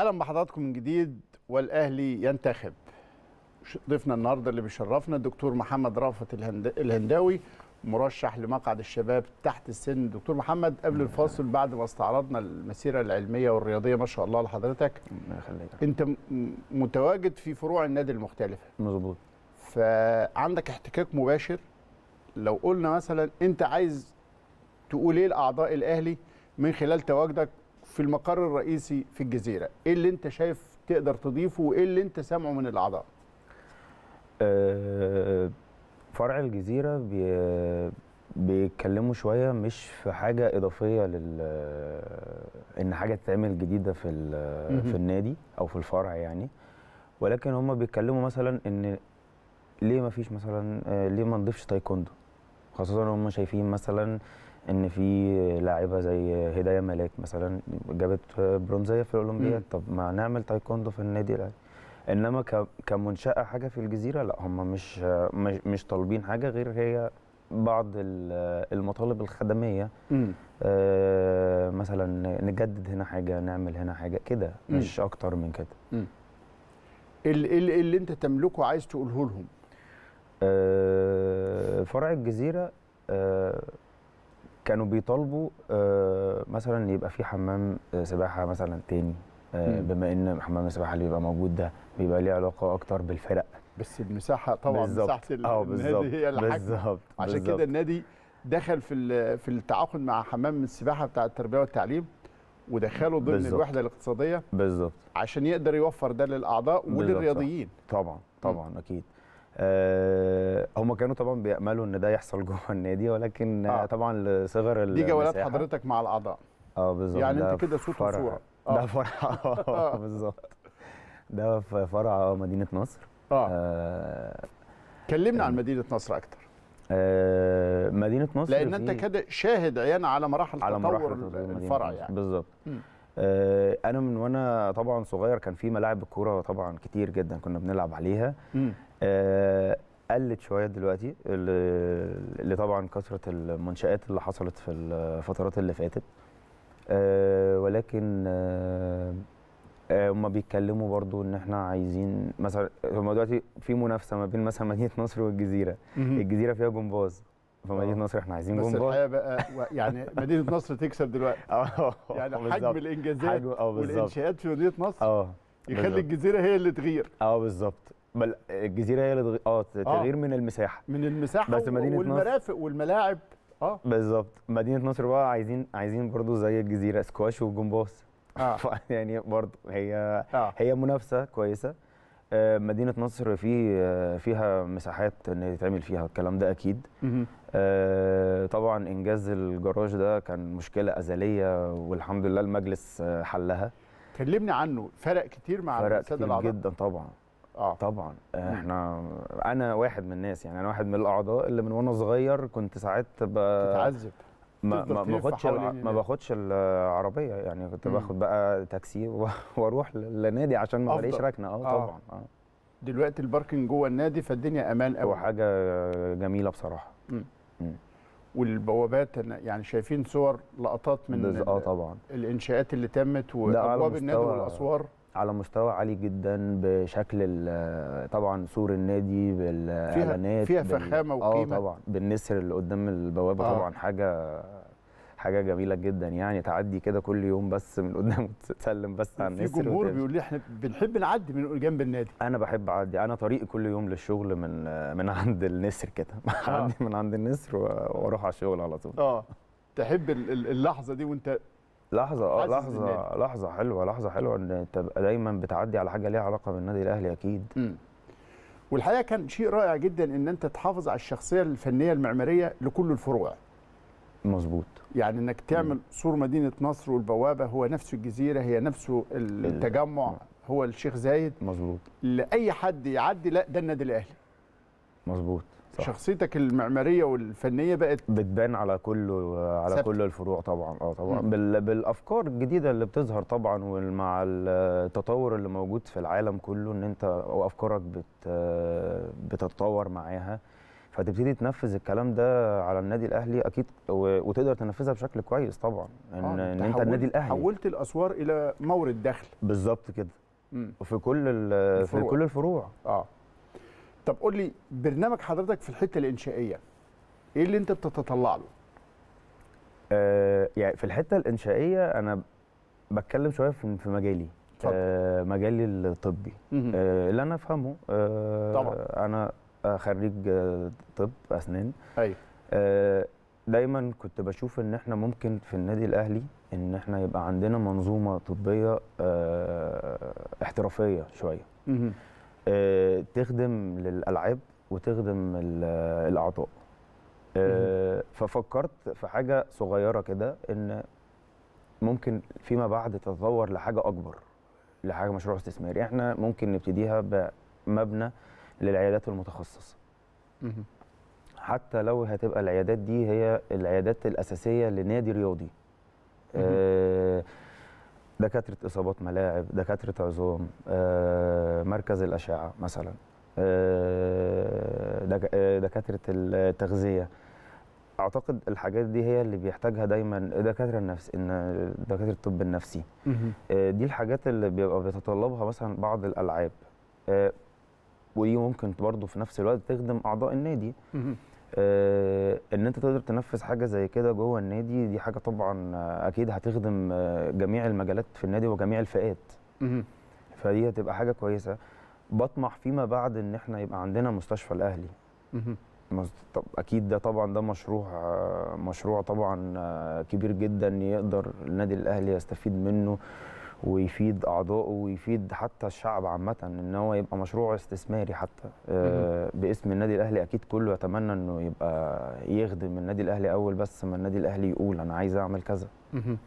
اهلا بحضراتكم من جديد والاهلي ينتخب ضيفنا النهارده اللي بيشرفنا الدكتور محمد رافت الهند... الهنداوي مرشح لمقعد الشباب تحت السن دكتور محمد قبل الفاصل بعد ما استعرضنا المسيره العلميه والرياضيه ما شاء الله لحضرتك انت متواجد في فروع النادي المختلفه مظبوط فعندك احتكاك مباشر لو قلنا مثلا انت عايز تقول ايه لاعضاء الاهلي من خلال تواجدك في المقر الرئيسي في الجزيره ايه اللي انت شايف تقدر تضيفه وايه اللي انت سامعه من الاعضاء أه فرع الجزيره بيتكلموا شويه مش في حاجه اضافيه لل ان حاجه تتعمل جديده في في النادي او في الفرع يعني ولكن هم بيتكلموا مثلا ان ليه ما فيش مثلا آه، ليه ما نضيفش تايكوندو خاصه هم شايفين مثلا ان في لاعيبه زي هدايه ملاك مثلا جابت برونزيه في الاولمبياد طب ما نعمل تايكوندو في النادي الاهلي انما كمنشاه حاجه في الجزيره لا هم مش مش طالبين حاجه غير هي بعض المطالب الخدميه آه مثلا نجدد هنا حاجه نعمل هنا حاجه كده مش اكتر من كده اللي, اللي, اللي انت تملكه عايز تقوله لهم آه فرع الجزيره آه، كانوا بيطالبوا آه، مثلا يبقى في حمام آه، سباحه مثلا تاني بما ان حمام السباحه اللي بيبقى موجود ده بيبقى ليه علاقه اكتر بالفرق بس المساحه طبعا مساحه النادي هي الحجم بالظبط عشان كده النادي دخل في في التعاقد مع حمام السباحه بتاع التربيه والتعليم ودخله ضمن بالزبط. الوحده الاقتصاديه بالظبط عشان يقدر يوفر ده للاعضاء وللرياضيين طبعا طبعا م. اكيد أه هم كانوا طبعا بياملوا ان ده يحصل جوه النادي ولكن آه. طبعا لصغر دي جولات حضرتك مع الاعضاء اه بالظبط يعني انت كده صوت وصوره آه. ده فرع اه بالظبط ده في فرع آه، مدينه نصر آه. آه. كلمنا آه. عن مدينه نصر اكتر آه مدينه نصر لان انت كده شاهد عيان على مراحل على تطور مراحل الفرع يعني بالظبط آه، انا من وانا طبعا صغير كان في ملاعب الكوره طبعا كتير جدا كنا بنلعب عليها آه، قلت شويه دلوقتي اللي طبعا كثره المنشات اللي حصلت في الفترات اللي فاتت آه، ولكن هما بيتكلموا برضو ان احنا عايزين مثلا هما دلوقتي في منافسه ما بين مثلا مدينه نصر والجزيره الجزيره فيها جمباز فمدينه آه. نصر احنا عايزين جون بس الحقيقه بقى يعني مدينه نصر تكسب دلوقتي آه، يعني حجم الانجازات آه، والانشاءات في مدينه نصر اه يخلي الجزيره هي اللي تغير اه بالظبط بل الجزيره هي اللي تغير اه تغيير من المساحه من المساحه بس مدينه والمرافق نصر والملاعب اه بالظبط مدينه نصر بقى عايزين عايزين برضو زي الجزيره سكواش وجمباز اه يعني برضو هي آه. هي منافسه كويسه آه، مدينه نصر في آه، فيها مساحات ان يتعمل فيها الكلام ده اكيد آه، طبعا انجاز الجراج ده كان مشكله ازليه والحمد لله المجلس حلها كلمني عنه فرق كتير مع فرق الساده الاعضاء جدا طبعا آه. طبعا احنا انا واحد من الناس يعني انا واحد من الاعضاء اللي من وانا صغير كنت ساعات بتعذب بتتعذب ما ما باخدش ما باخدش العربيه يعني كنت باخد بقى تاكسي واروح للنادي عشان ما الاقيش ركنه آه،, اه طبعا اه دلوقتي الباركنج جوه النادي فالدنيا امان قوي وحاجه جميله بصراحه مم. مم. والبوابات يعني شايفين صور لقطات من اه طبعا الانشاءات اللي تمت وابواب النادي والاسوار على مستوى عالي جدا بشكل طبعا سور النادي بالاعلانات فيها, فيها فخامه آه، وقيمه اه طبعا بالنسر اللي قدام البوابه آه. طبعا حاجه حاجه جميله جدا يعني تعدي كده كل يوم بس من قدام تسلم بس على النسر في جمهور بيقول لي احنا بنحب نعدي من جنب النادي انا بحب اعدي انا طريقي كل يوم للشغل من من عند النسر كده آه. من عند النسر واروح على الشغل على طول اه تحب اللحظه دي وانت لحظه اه لحظه لحظه حلوه لحظه حلوه ان تبقى دايما بتعدي على حاجه ليها علاقه بالنادي الاهلي اكيد م. والحقيقه كان شيء رائع جدا ان انت تحافظ على الشخصيه الفنيه المعماريه لكل الفروع مظبوط يعني انك تعمل م. سور مدينه نصر والبوابه هو نفسه الجزيره هي نفسه التجمع م. هو الشيخ زايد مظبوط لاي حد يعدي لا ده النادي الاهلي مظبوط صح. شخصيتك المعماريه والفنيه بقت بتبان على كل على سبت. كل الفروع طبعا اه طبعا بال... بالافكار الجديده اللي بتظهر طبعا ومع التطور اللي موجود في العالم كله ان انت افكارك بت... بتتطور معاها فتبتدي تنفذ الكلام ده على النادي الاهلي اكيد وتقدر تنفذها بشكل كويس طبعا ان, آه، إن انت النادي الاهلي حولت الاسوار الى مورد دخل بالظبط كده مم. في كل الفروع. في كل الفروع اه طب قول لي برنامج حضرتك في الحته الانشائيه ايه اللي انت بتتطلع له؟ آه يعني في الحته الانشائيه انا بتكلم شويه في مجالي آه مجالي الطبي آه اللي انا افهمه آه طبعا انا خريج آه، طب اسنان ايوه آه دايما كنت بشوف ان احنا ممكن في النادي الاهلي ان احنا يبقى عندنا منظومه طبيه آه احترافيه شويه آه، تخدم للالعاب وتخدم الاعضاء آه، ففكرت في حاجه صغيره كده ان ممكن فيما بعد تتطور لحاجه اكبر لحاجه مشروع استثماري احنا ممكن نبتديها بمبنى للعيادات المتخصصه حتى لو هتبقى العيادات دي هي العيادات الاساسيه لنادي رياضي آه دكاتره اصابات ملاعب دكاتره عظام آه، مركز الاشعه مثلا آه، آه، دكاتره التغذيه اعتقد الحاجات دي هي اللي بيحتاجها دايما دكاتره النفس ان دكاتره الطب النفسي دي الحاجات اللي بيبقى بيتطلبها مثلا بعض الالعاب ودي ممكن برضه في نفس الوقت تخدم اعضاء النادي آه، ان انت تقدر تنفذ حاجه زي كده جوه النادي دي حاجه طبعا اكيد هتخدم آه، جميع المجالات في النادي وجميع الفئات فدي هتبقى حاجه كويسه بطمح فيما بعد ان احنا يبقى عندنا مستشفى الاهلي طب اكيد ده طبعا ده مشروع آه، مشروع طبعا كبير جدا يقدر النادي الاهلي يستفيد منه ويفيد اعضائه ويفيد حتى الشعب عامه ان هو يبقى مشروع استثماري حتى آه، باسم النادي الاهلي اكيد كله يتمنى انه يبقى يخدم النادي الاهلي اول بس ما النادي الاهلي يقول انا عايز اعمل كذا